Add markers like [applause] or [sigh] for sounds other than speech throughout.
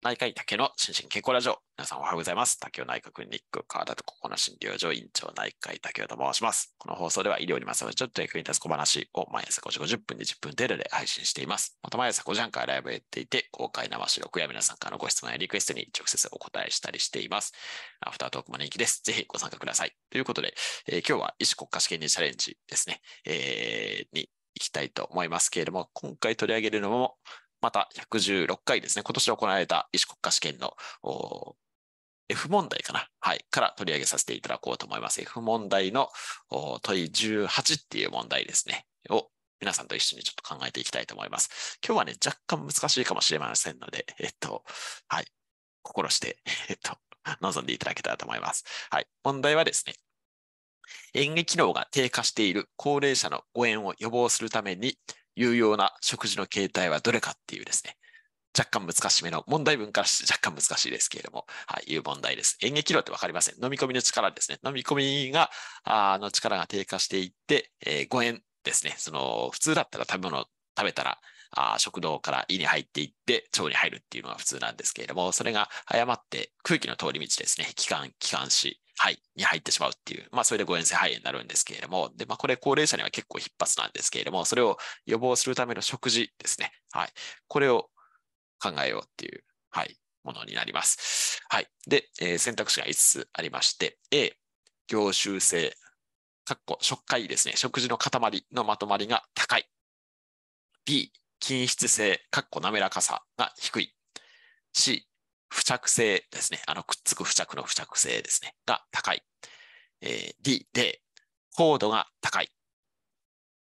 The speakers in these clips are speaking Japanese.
内科医竹の心身健康ラジオ。皆さんおはようございます。竹内科クリニック川田とここの診療所院長内科医竹と申します。この放送では医療にまつわるちょっと役に立つ小話を毎朝5時50分20分程度で配信しています。また毎朝5時半からライブをやっていて、公開生収録や皆さんからのご質問やリクエストに直接お答えしたりしています。アフタートークも人気です。ぜひご参加ください。ということで、えー、今日は医師国家試験にチャレンジですね、えー、に行きたいと思いますけれども、今回取り上げるのも、また116回ですね、今年行われた医師国家試験の F 問題かな、はい、から取り上げさせていただこうと思います。F 問題の問い18っていう問題ですね、を皆さんと一緒にちょっと考えていきたいと思います。今日はね、若干難しいかもしれませんので、えっと、はい、心して、えっと、臨んでいただけたらと思います。はい、問題はですね、演技機能が低下している高齢者の誤嚥を予防するために、有用な食事の形態はどれかっていうですね、若干難しめの、問題文からして若干難しいですけれども、はい、いう問題です。演劇量って分かりません。飲み込みの力ですね。飲み込みが、あの力が低下していって、えー、誤嚥ですね。その、普通だったら食べ物食べたら、あ食道から胃に入っていって腸に入るっていうのが普通なんですけれども、それが誤って空気の通り道ですね、気管、気管支、肺に入ってしまうっていう、まあ、それで誤嚥性肺炎になるんですけれども、で、まあ、これ高齢者には結構必発なんですけれども、それを予防するための食事ですね。はい。これを考えようっていう、はい、ものになります。はい。で、えー、選択肢が5つありまして、A、凝集性、かっこ食会ですね、食事の塊のまとまりが高い。B、均質性、かっこ滑らかさが低い。C、付着性ですね。あの、くっつく付着の付着性ですね。が高い。えー、D、で、高度が高い。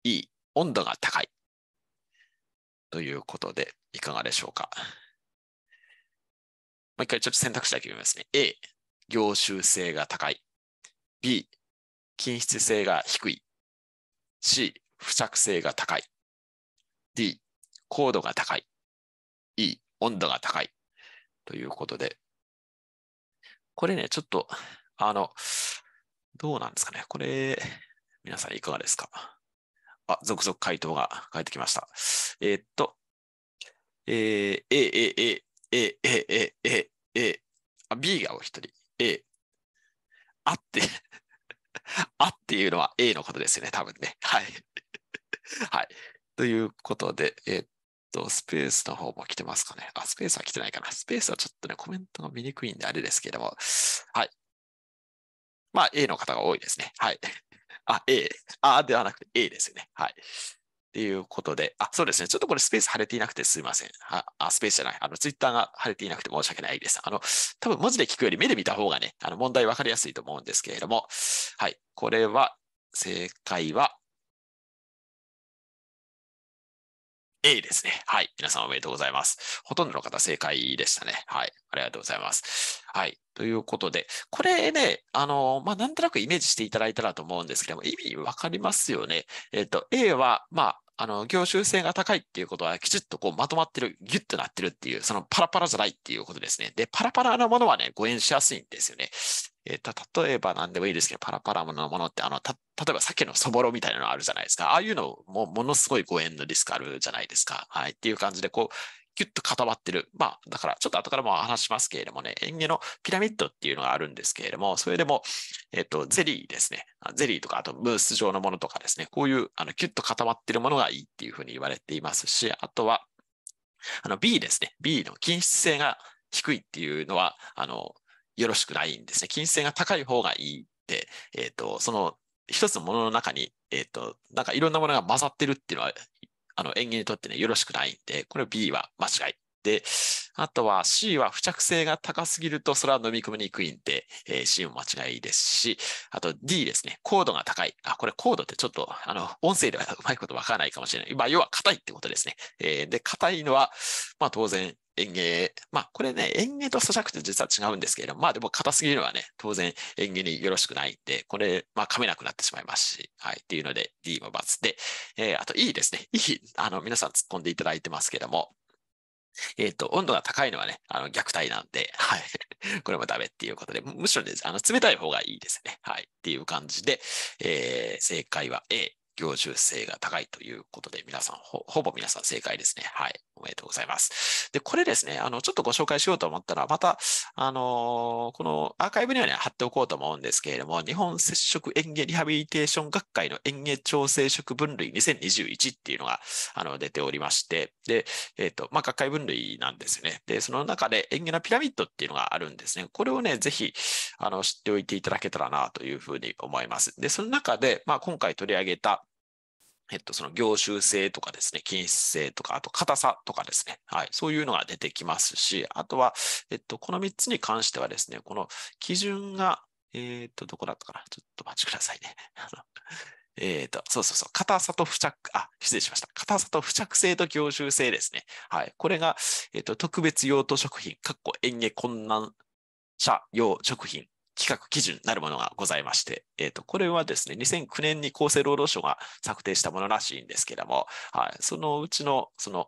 E、温度が高い。ということで、いかがでしょうか。もう一回ちょっと選択肢だけ見ますね。A、凝集性が高い。B、均質性が低い。C、付着性が高い。D、高度が高い。E、温度が高い。ということで。これね、ちょっと、あの、どうなんですかね。これ、皆さんいかがですかあ、続々回答が返ってきました。えー、っと、えー、A、A、A、A、A、A、A、A、あ、B がお一人、A。あって、[laughs] あっていうのは A のことですよね、多分ね。はい。はい。ということで、えー、っと、スペースの方も来てますかね。あ、スペースは来てないかな。スペースはちょっとね、コメントが見にくいんであれですけれども。はい。まあ、A の方が多いですね。はい。あ、A。あ、ではなくて A ですよね。はい。っていうことで、あ、そうですね。ちょっとこれスペース貼れていなくてすいません。あ、あスペースじゃない。あの、ツイッターが貼れていなくて申し訳ないです。あの、多分文字で聞くより目で見た方がね、あの、問題分かりやすいと思うんですけれども、はい。これは、正解は A ですね。はい。皆さんおめでとうございます。ほとんどの方正解でしたね。はい。ありがとうございます。はい。ということで、これね、あの、まあ、なんとなくイメージしていただいたらと思うんですけども、意味わかりますよね。えっ、ー、と、A は、まあ、あの、業種性が高いっていうことは、きちっとこうまとまってる、ギュッとなってるっていう、そのパラパラじゃないっていうことですね。で、パラパラなものはね、誤演しやすいんですよね。えー、た、例えば何でもいいですけど、パラパラものものって、あの、た、例えばさっきのそぼろみたいなのあるじゃないですか。ああいうのも、ものすごい誤演のリスクあるじゃないですか。はい。っていう感じで、こう、キュッと固まってる。まあ、だから、ちょっと後からも話しますけれどもね、園下のピラミッドっていうのがあるんですけれども、それでも、えっ、と、ゼリーですね。ゼリーとか、あとムース状のものとかですね、こういう、あの、キュッと固まってるものがいいっていうふうに言われていますし、あとは、あの、B ですね。B の均質性が低いっていうのは、あの、よろしくないんですね。均質性が高い方がいいって、えっ、と、その、一つのものの中に、えっ、ー、と、なんかいろんなものが混ざってるっていうのはあの園芸にとってね、よろしくないんで、これ B は間違い。で、あとは C は付着性が高すぎると、それは飲み込みにくいんで、えー、C も間違いですし、あと D ですね、高度が高い。あ、これ高度ってちょっと、あの、音声ではうまいことわからないかもしれない。まあ、要は硬いってことですね。えー、で、硬いのは、まあ当然園芸、まあこれね、園芸と咀嚼って実は違うんですけれども、まあでも硬すぎるのはね、当然園芸によろしくないんで、これ、まあ噛めなくなってしまいますし、はい、っていうので D も×で、えー、あと E ですね、E、あの皆さん突っ込んでいただいてますけども、えっ、ー、と、温度が高いのはね、あの、虐待なんで、はい。[laughs] これもダメっていうことで、むしろね、あの、冷たい方がいいですね。はい。っていう感じで、えー、正解は A、凝集性が高いということで、皆さんほ、ほぼ皆さん正解ですね。はい。おめでとうございます。で、これですね、あの、ちょっとご紹介しようと思ったら、また、あのー、このアーカイブにはね、貼っておこうと思うんですけれども、日本接触園芸リハビリテーション学会の園芸調整食分類2021っていうのが、あの、出ておりまして、で、えっ、ー、と、まあ、学会分類なんですよね。で、その中で園芸のピラミッドっていうのがあるんですね。これをね、ぜひ、あの、知っておいていただけたらなというふうに思います。で、その中で、まあ、今回取り上げた、えっと、その凝集性とかですね、均質性とか、あと硬さとかですね、はい、そういうのが出てきますし、あとは、えっと、この3つに関してはですね、この基準が、えー、っと、どこだったかなちょっとお待ちくださいね。[laughs] えっ、と、そうそうそう、硬さと付着、あ、失礼しました。硬さと付着性と凝集性ですね。はい。これが、えっ、と、特別用途食品、かっこ園芸困難者用食品企画基準なるものがございまして、えっ、ー、と、これはですね、2009年に厚生労働省が策定したものらしいんですけども、はい、そのうちの、その、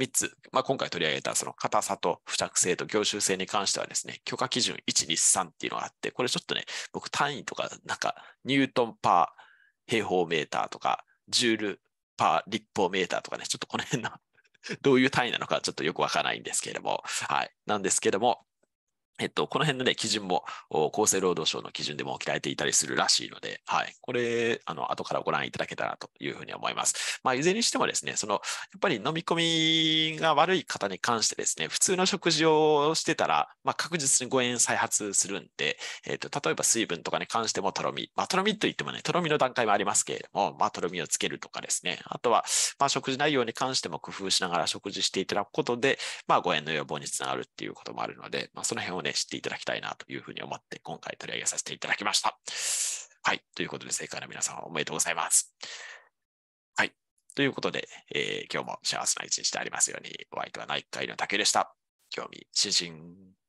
3つ、まあ、今回取り上げたその硬さと付着性と凝集性に関してはですね、許可基準123っていうのがあって、これちょっとね、僕単位とか、なんかニュートンパー平方メーターとか、ジュールパー立方メーターとかね、ちょっとこの辺の [laughs] どういう単位なのかちょっとよくわからないんですけれども、はい。なんですけれども、えっと、この辺の、ね、基準も厚生労働省の基準でもきられていたりするらしいので、はい、これ、あの後からご覧いただけたらというふうに思います。まあ、いずれにしてもですね、そのやっぱり飲み込みが悪い方に関してですね、普通の食事をしてたら、まあ、確実に誤炎再発するんで、えっと、例えば水分とかに関してもとろみ、まあ、とろみといってもね、とろみの段階もありますけれども、まあ、とろみをつけるとかですね、あとは、まあ、食事内容に関しても工夫しながら食事していただくことで、まあ、誤炎の予防につながるっていうこともあるので、まあ、その辺をね、知っていただきたいなというふうに思って、今回取り上げさせていただきました。はい。ということで、正解の皆さんおめでとうございます。はい。ということで、えー、今日も幸せな一日でありますように、お相手は内科医の竹でした。興味津々。